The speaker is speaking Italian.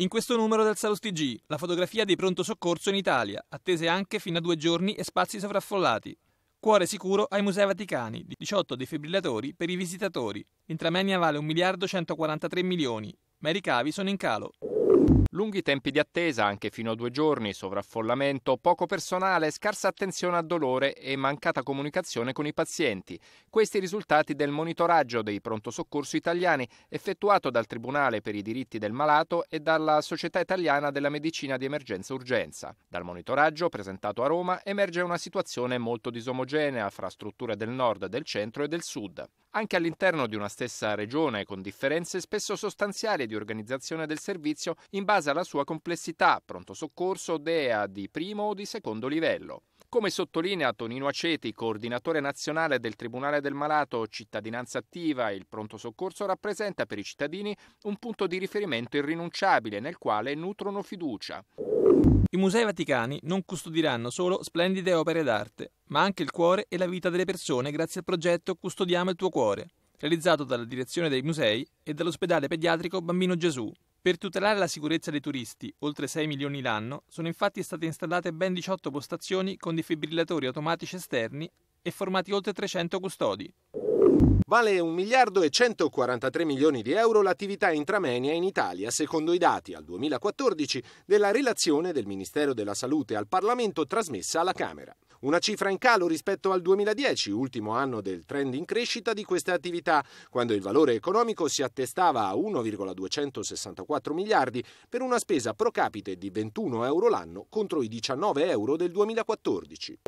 In questo numero del Salus TG, la fotografia di pronto soccorso in Italia, attese anche fino a due giorni e spazi sovraffollati. Cuore sicuro ai Musei Vaticani, 18 defibrillatori per i visitatori. L'intramenia vale 1 miliardo 143 milioni, ma i ricavi sono in calo. Lunghi tempi di attesa, anche fino a due giorni, sovraffollamento, poco personale, scarsa attenzione al dolore e mancata comunicazione con i pazienti. Questi risultati del monitoraggio dei pronto soccorso italiani effettuato dal Tribunale per i diritti del malato e dalla Società Italiana della Medicina di Emergenza Urgenza. Dal monitoraggio presentato a Roma emerge una situazione molto disomogenea fra strutture del nord, del centro e del sud anche all'interno di una stessa regione, con differenze spesso sostanziali di organizzazione del servizio in base alla sua complessità, pronto soccorso, DEA di primo o di secondo livello. Come sottolinea Tonino Aceti, coordinatore nazionale del Tribunale del Malato Cittadinanza Attiva, il pronto soccorso rappresenta per i cittadini un punto di riferimento irrinunciabile nel quale nutrono fiducia. I musei vaticani non custodiranno solo splendide opere d'arte, ma anche il cuore e la vita delle persone grazie al progetto Custodiamo il tuo cuore, realizzato dalla direzione dei musei e dall'ospedale pediatrico Bambino Gesù. Per tutelare la sicurezza dei turisti, oltre 6 milioni l'anno, sono infatti state installate ben 18 postazioni con defibrillatori automatici esterni e formati oltre 300 custodi. Vale 1 miliardo e 143 milioni di euro l'attività intramenia in Italia, secondo i dati al 2014 della relazione del Ministero della Salute al Parlamento trasmessa alla Camera. Una cifra in calo rispetto al 2010, ultimo anno del trend in crescita di queste attività, quando il valore economico si attestava a 1,264 miliardi per una spesa pro capite di 21 euro l'anno contro i 19 euro del 2014.